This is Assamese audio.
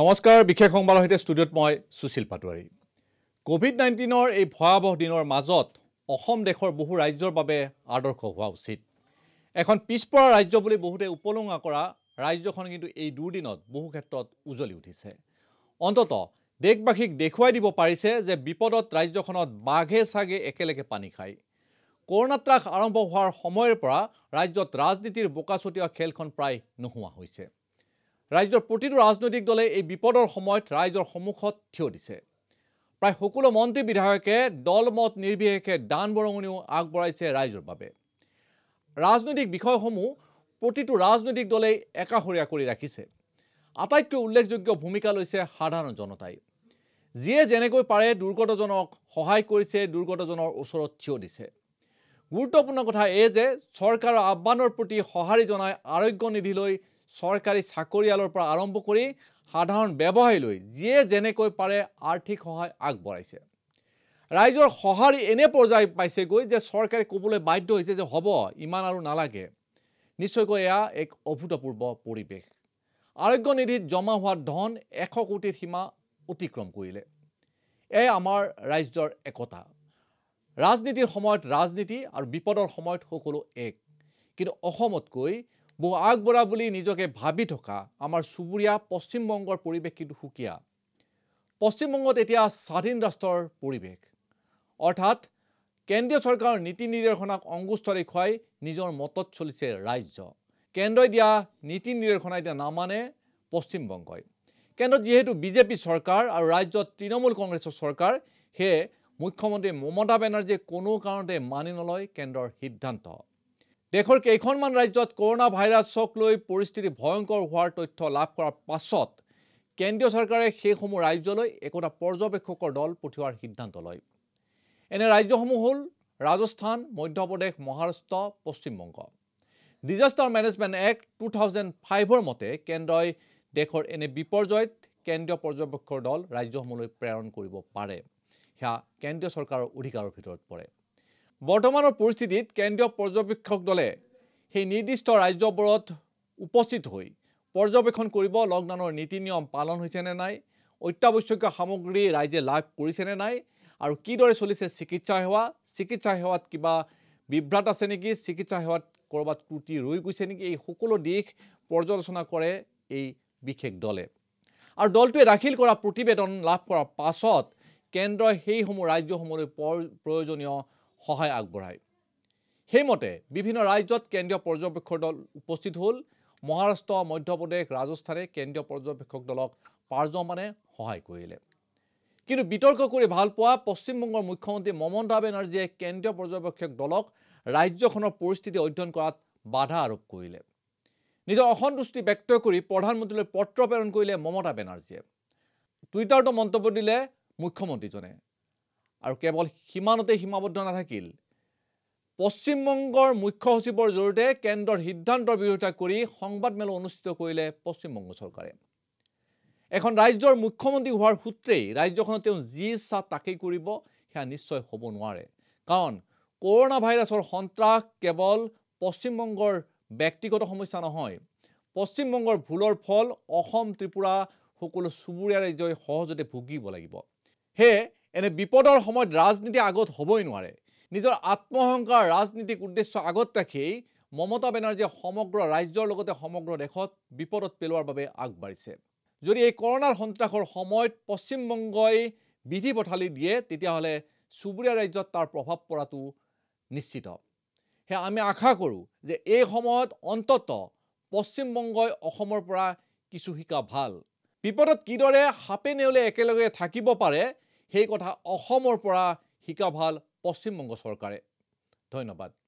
নমস্কাৰ বিশেষ সংবাদৰ সৈতে ষ্টুডিঅ'ত মই সুশীল পাটোৱাৰী কোভিড নাইণ্টিনৰ এই ভয়াৱহ দিনৰ মাজত অসম দেশৰ বহু ৰাজ্যৰ বাবে আদৰ্শ হোৱা উচিত এখন পিছপৰা ৰাজ্য বুলি বহুতে উপলুঙা কৰা ৰাজ্যখন কিন্তু এই দুদিনত বহু ক্ষেত্ৰত উজ্বলি উঠিছে অন্তত দেশবাসীক দেখুৱাই দিব পাৰিছে যে বিপদত ৰাজ্যখনত বাঘে চাগে একেলগে পানী খায় কৰোণা ত্ৰাস আৰম্ভ হোৱাৰ সময়ৰ পৰা ৰাজ্যত ৰাজনীতিৰ বোকাচটীয়া খেলখন প্ৰায় নোহোৱা হৈছে ৰাজ্যৰ প্ৰতিটো ৰাজনৈতিক দলে এই বিপদৰ সময়ত ৰাইজৰ সন্মুখত থিয় দিছে প্ৰায় সকলো মন্ত্ৰী বিধায়কে দল মত নিৰ্বিশেষে দান বৰঙণিও আগবঢ়াইছে ৰাইজৰ বাবে ৰাজনৈতিক বিষয়সমূহ প্ৰতিটো ৰাজনৈতিক দলেই একাষৰীয়া কৰি ৰাখিছে আটাইতকৈ উল্লেখযোগ্য ভূমিকা লৈছে সাধাৰণ জনতাই যিয়ে যেনেকৈ পাৰে দুৰ্গতজনক সহায় কৰিছে দুৰ্গতজনৰ ওচৰত থিয় দিছে গুৰুত্বপূৰ্ণ কথা এয়ে যে চৰকাৰৰ আহ্বানৰ প্ৰতি সঁহাৰি জনাই আৰোগ্য নিধিলৈ চৰকাৰী চাকৰিয়ালৰ পৰা আৰম্ভ কৰি সাধাৰণ ব্যৱসায়লৈ যিয়ে যেনেকৈ পাৰে আৰ্থিক সহায় আগবঢ়াইছে ৰাইজৰ সঁহাৰি এনে পৰ্যায় পাইছেগৈ যে চৰকাৰে ক'বলৈ বাধ্য হৈছে যে হ'ব ইমান আৰু নালাগে নিশ্চয়কৈ এয়া এক অভূতপূৰ্ব পৰিৱেশ আৰোগ্য নিধিত জমা হোৱা ধন এশ কোটিৰ সীমা অতিক্ৰম কৰিলে এয়া আমাৰ ৰাজ্যৰ একতা ৰাজনীতিৰ সময়ত ৰাজনীতি আৰু বিপদৰ সময়ত সকলো এক কিন্তু অসমতকৈ বহু আগবঢ়া বুলি নিজকে ভাবি থকা আমাৰ চুবুৰীয়া পশ্চিমবংগৰ পৰিৱেশ কিন্তু সুকীয়া পশ্চিমবংগত এতিয়া স্বাধীন ৰাষ্ট্ৰৰ পৰিৱেশ অৰ্থাৎ কেন্দ্ৰীয় চৰকাৰৰ নীতি নিৰ্দেশনাক অংগুস্থৰে দেখুৱাই নিজৰ মতত চলিছে ৰাজ্য কেন্দ্ৰই দিয়া নীতি নিৰ্দেশনা এতিয়া নামানে পশ্চিমবংগই কেন্দ্ৰত যিহেতু বিজেপি চৰকাৰ আৰু ৰাজ্যত তৃণমূল কংগ্ৰেছৰ চৰকাৰ সেয়ে মুখ্যমন্ত্ৰী মমতা বেনাৰ্জীয়ে কোনো কাৰণতে মানি নলয় কেন্দ্ৰৰ সিদ্ধান্ত দেশৰ কেইখনমান ৰাজ্যত কৰোণা ভাইৰাছক লৈ পৰিস্থিতি ভয়ংকৰ হোৱাৰ তথ্য লাভ কৰাৰ পাছত কেন্দ্ৰীয় চৰকাৰে সেইসমূহ ৰাজ্যলৈ একোটা পৰ্যবেক্ষকৰ দল পঠিওৱাৰ সিদ্ধান্ত লয় এনে ৰাজ্যসমূহ হ'ল Rajasthan Madhya Pradesh Maharashtra Paschimbanga disaster management act two thousand ফাইভৰ মতে কেন্দ্ৰই দেশৰ এনে বিপৰ্যয়ত কেন্দ্ৰীয় পৰ্যবেক্ষকৰ দল ৰাজ্যসমূহলৈ প্ৰেৰণ কৰিব পাৰে সেয়া কেন্দ্ৰীয় চৰকাৰৰ অধিকাৰৰ ভিতৰত পৰে বৰ্তমানৰ পৰিস্থিতিত কেন্দ্ৰীয় পৰ্যবেক্ষক দলে সেই নিৰ্দিষ্ট ৰাজ্যবোৰত উপস্থিত হৈ পৰ্যবেক্ষণ কৰিব লকডাউনৰ নীতি নিয়ম পালন হৈছে নে নাই অত্যাৱশ্যকীয় সামগ্ৰী ৰাইজে লাভ কৰিছে নে নাই আৰু কিদৰে চলিছে চিকিৎসা সেৱা চিকিৎসা সেৱাত কিবা বিভ্ৰাট আছে নেকি চিকিৎসা সেৱাত ক'ৰবাত ক্ৰুটি ৰৈ গৈছে নেকি এই সকলো দিশ পৰ্যালোচনা কৰে এই বিশেষ দলে আৰু দলটোৱে দাখিল কৰা প্ৰতিবেদন লাভ কৰাৰ পাছত কেন্দ্ৰই সেইসমূহ ৰাজ্যসমূহলৈ প্ৰয়োজনীয় সহায় আগবঢ়ায় সেইমতে বিভিন্ন ৰাজ্যত কেন্দ্ৰীয় পৰ্যবেক্ষক দল উপস্থিত হ'ল মহাৰাষ্ট্ৰ মধ্যপ্ৰদেশ ৰাজস্থানে কেন্দ্ৰীয় পৰ্যবেক্ষক দলক পাৰ্যমানে সহায় কৰিলে কিন্তু বিতৰ্ক কৰি ভাল পোৱা পশ্চিমবংগৰ মুখ্যমন্ত্ৰী মমতা বেনাৰ্জীয়ে কেন্দ্ৰীয় পৰ্যবেক্ষক দলক ৰাজ্যখনৰ পৰিস্থিতি অধ্যয়ন কৰাত বাধা আৰোপ কৰিলে নিজৰ অসন্তুষ্টি ব্যক্ত কৰি প্ৰধানমন্ত্ৰীলৈ পত্ৰ প্ৰেৰণ কৰিলে মমতা বেনাৰ্জীয়ে টুইটাৰতো মন্তব্য দিলে মুখ্যমন্ত্ৰীজনে আৰু কেৱল সিমানতে সীমাবদ্ধ নাথাকিল পশ্চিমবংগৰ মুখ্য সচিবৰ জৰিয়তে কেন্দ্ৰৰ সিদ্ধান্তৰ বিৰোধিতা কৰি সংবাদমেল অনুষ্ঠিত কৰিলে পশ্চিমবংগ চৰকাৰে এখন ৰাজ্যৰ মুখ্যমন্ত্ৰী হোৱাৰ সূত্ৰেই ৰাজ্যখনত তেওঁ যি ইচ্ছা তাকেই কৰিব সেয়া নিশ্চয় হ'ব নোৱাৰে কাৰণ কৰোণা ভাইৰাছৰ সন্ত্ৰাস কেৱল পশ্চিমবংগৰ ব্যক্তিগত সমস্যা নহয় পশ্চিমবংগৰ ভুলৰ ফল অসম ত্ৰিপুৰা সকলো চুবুৰীয়া ৰাজ্যই সহজতে ভুগিব লাগিব সেয়ে এনে বিপদৰ সময়ত ৰাজনীতি আগত হ'বই নোৱাৰে নিজৰ আত্মসংকাৰ ৰাজনীতিক উদ্দেশ্য আগত ৰাখিয়েই মমতা বেনাৰ্জীয়ে সমগ্ৰ ৰাজ্যৰ লগতে সমগ্ৰ দেশত বিপদত পেলোৱাৰ বাবে আগবাঢ়িছে যদি এই কৰোণাৰ সন্ত্ৰাসৰ সময়ত পশ্চিমবংগই বিধি পথালি দিয়ে তেতিয়াহ'লে চুবুৰীয়া ৰাজ্যত তাৰ প্ৰভাৱ পৰাটো নিশ্চিত সেয়া আমি আশা কৰোঁ যে এই সময়ত অন্তত পশ্চিমবংগই অসমৰ পৰা কিছু শিকা ভাল বিপদত কিদৰে সাপে নেউলে একেলগে থাকিব পাৰে সেই কথা অসমৰ পৰা শিকা ভাল পশ্চিমবংগ চৰকাৰে ধন্যবাদ